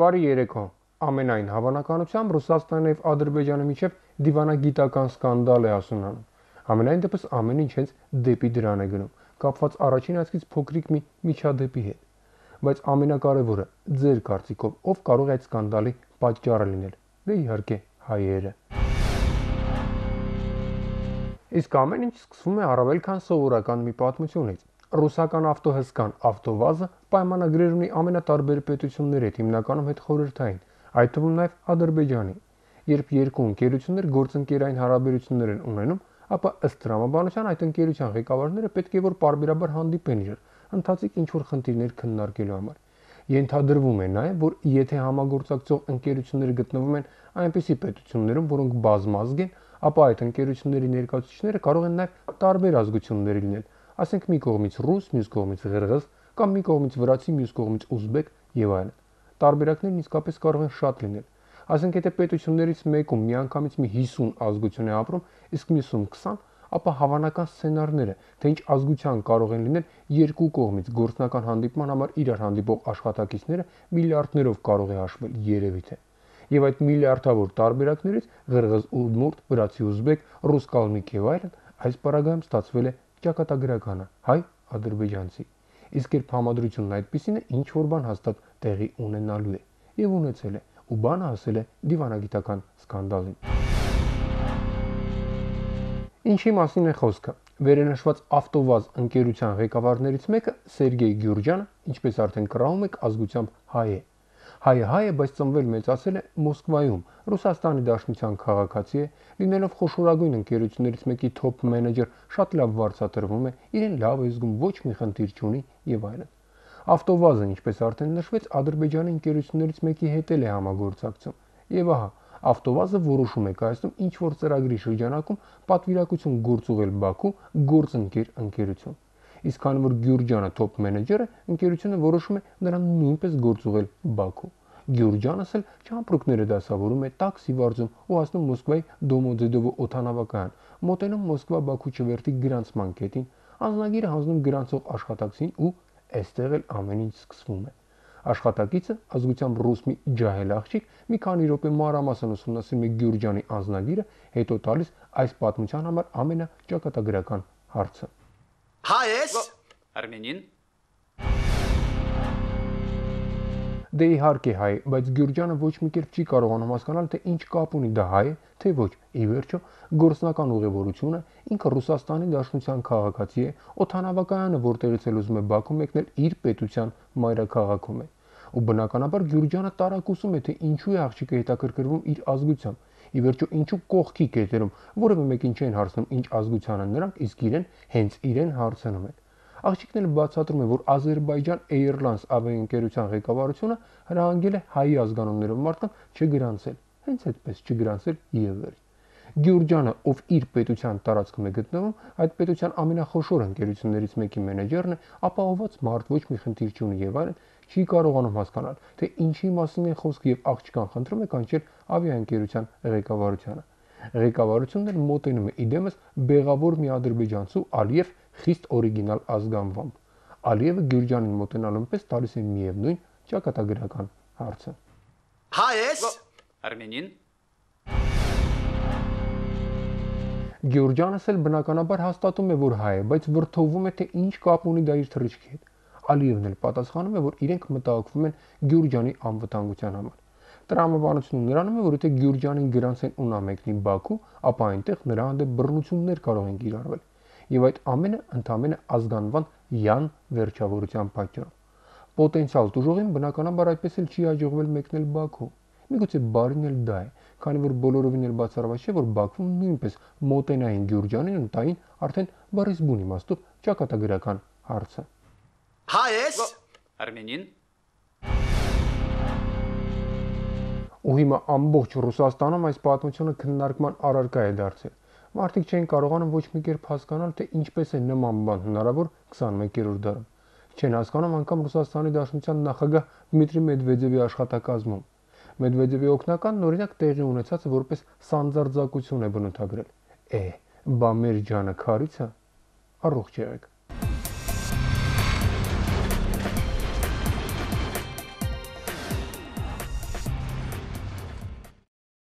Բարի երեկո։ Ամենայն հավանականությամբ Ռուսաստանի եւ Ադրբեջանի միջև դիվանագիտական սկանդալ է ասում նա։ Ամենայն դեպս ամեն ինչ հենց դեպի դրան է գնում, կապված առաջին հացից փոքրիկ մի միջադեպի հետ։ Բայց ամենակարևորը, ձեր կարծիքով, ով կարող է այդ սկանդալի պատճառը լինել։ Դե իհարկե հայերը։ Իսկ ամեն ինչ սկսվում է առավել քան սովորական մի պատմությունից ռուսական ավտոհսկան ավտովազը պայմանագրեր ունի ամենատարբեր պետությունների հետ, հիմնականում հետ խորհրդային, այդ թվում նաև Ադրբեջանի։ Երբ երկու ընկերություններ գործընկերային հարաբերություններ են ունենում, ապա ըստ դրամաբանության այդ ընկերության ղեկավարները պետք է որ բարբերաբար հանդիպեն իրար ընդհանրիկ ինչ որ խնդիրներ քննարկելու համար։ Ենթադրվում է նաև, որ եթե համագործակցող ընկերությունները գտնվում են այնպիսի պետություններում, որոնք բազմազգ են, ապա այդ ընկերությունների ներկայացուցիչները կարող են նաև տարբեր ազգությունների լինել, ասենք մի կողմից ռուս, մյուս կողմից ղերղզ կամ մի կողմից վրացի, մյուս կողմից ուզբեկ եւ այլն։ Տարբերակներն իսկապես կարող են շատ լինել։ Ասենք եթե պետություններից մեկում միանգամից մի 50 ազգություն է ապրում, իսկ մյուսում 20, ապա հավանական սցենարները, թե ինչ ազգության կարող են լինել երկու կողմից գործնական հանդիպման համար իրար հանդիպող աշխատակիցները միլիարդներով կարող է հաշվել երևի թե։ Եվ այդ միլիարդավոր տարբերակներից ղրղզ ուդմուրտ, վրացի ուզբեկ, ռուս կալմիկ եւ այլն այս պարագայում ստացվել է ճակատագրականը հայ-ադրբեջանցի իսկ երբ համադրությունն այդպիսին է ինչ որ բան հաստատ տեղի ունենալու է եւ ունեցել է ու բանը հասել է դիվանագիտական սկանդալին ինչի մասին է խոսքը Վերենշված ավտովազ ընկերության ղեկավարներից մեկը Սերգեյ Գյուրջյանը, ինչպես արդեն կրահում եք, ազգությամբ հայ է հայը հայ է, բայց ծնվել մեծացել է Մոսկվայում։ Ռուսաստանի Դաշնության քաղաքացի է, լինելով խոշորագույն ընկերություններից մեկի թոփ մենեջեր, շատ լավ վարձատրվում է, իրեն լավ է զգում, ոչ մի խնդիր չունի եւ այլն։ Ավտովազը, ինչպես արդեն նշվեց, Ադրբեջանի ընկերություններից մեկի հետ էլ է համագործակցում։ Եվ ահա, Ավտովազը որոշում է կայացնում ինչ որ ծրագրի շրջանակում պատվիրակություն գործ ուղել Բաքու գործընկեր ընկերություն իսկ քանի որ Գյուրջյանը top մենեջեր է, ընկերությունը որոշում է նրան նույնպես գործուղել Բաքու։ Գյուրջյանս էլ ճամպրուկները դասավորում է տաքսի վարձում ու հասնում Մոսկվայի Դոմոդեդովո օթանավական, մոտենում Մոսկվա-Բաքու չվերթի գրանցման կետին, անznագիրը հանձնում գրանցող աշխատակցին ու այստեղ էլ ամեն ինչ սկսվում է։ Աշխատակիցը ազգությամբ ռուս մի ջահել աղջիկ մի քանի րոպե մանրամասն ուսումնասիրում է Գյուրջյանի անznագիրը, հետո տալիս այս պատմության համար ամենաճակատագրական հարցը։ Հայ ես։ Արմենին։ Դե իհարկե հայ, բայց Գյուրջյանը ոչ մի կերպ չի կարողանում հասկանալ, թե ինչ կապ ունի դա հայ, թե ոչ։ Ի վերջո, գործնական ուղևորությունը ինքը Ռուսաստանի Դաշնության քաղաքացի է, օթանավակայանը, որտեղից էլ ուզում է Բաքու մեկնել իր պետության մայրաքաղաքում է։ Ու բնականաբար Գյուրջյանը տարակուսում է, թե ինչու է աղջիկը հետաքրքրվում իր ազգությամբ ի վերջո ինչու կողքի կետերում որևէ մեկին չեն հարցնում ինչ ազգության են նրանք, իսկ իրեն հենց իրեն հարցնում են։ Աղջիկն էլ բացատրում է, որ Ադրբեջան Airlines ավիաընկերության ղեկավարությունը հրահանգել է հայ ազգանուններով մարդկանց չգրանցել։ Հենց այդպես չգրանցել եւ վերջ։ Գյուրջյանը, ով իր պետության տարածքում է գտնվում, այդ պետության ամենախոշոր ընկերություններից մեկի մենեջերն է, ապահովված մարդ ոչ մի խնդիր չունի եւ այլն, չի կարողանում հասկանալ, թե ինչի մասին է խոսքը եւ աղջկան խնդրում է կանչել ավիաընկերության ղեկավարությանը։ Ղեկավարությունն էլ մոտենում է իդեմս բեղավոր մի ադրբեջանցու Ալիև խիստ օրիգինալ ազգանվամբ։ Ալիևը Գյուրջյանին մոտենալուն պես տալիս է միևնույն ճակատագրական հարցը։ Հայ ես Արմենին Գյուրջյանս էլ բնականաբար հաստատում է, որ հայ է, բայց վրթովվում է, թե ինչ կապ ունի դա իր թռիչքի հետ։ Ալիևն էլ պատասխանում է, որ իրենք մտահոգվում են Գյուրջյանի անվտանգության համար։ Տրամաբանությունը նրանում է, որ եթե Գյուրջյանին գրանցեն ունամեկնի Բաքու, ապա այնտեղ նրա հանդեպ բռնություններ կարող են կիրառվել։ Եվ այդ ամենը ընդամենը ազգանվան յան վերջավորության պատճառով։ Պոտենցիալ դժողին բնականաբար այդպես էլ չի հաջողվել մեկնել Բաքու։ Միգուցե բարին էլ դա է, քանի որ բոլորովին էլ բացառված չէ, որ Բաքվում նույնպես մոտենային Գյուրջանին ընտային արդեն Բարիսբուն իմաստով ճակատագրական հարցը։ Հայ ես, Արմենին։ Ու հիմա ամբողջ Ռուսաստանում այս պատմությունը քննարկման առարկա է դարձել։ Մարդիկ չեն կարողանում ոչ մի կերպ հասկանալ, թե ինչպես է նման բան հնարավոր 21-րդ դարում։ Չեն հասկանում անգամ Ռուսաստանի Դաշնության նախագահ Դմիտրի Մեդվեդևի աշխատակազմում Մեդվեդևի օկնական նորինակ տեղի ունեցածը որպես սանձարձակություն է բնութագրել։ Է, բա մեր ջանը քարիցա։ Առողջ եղեք։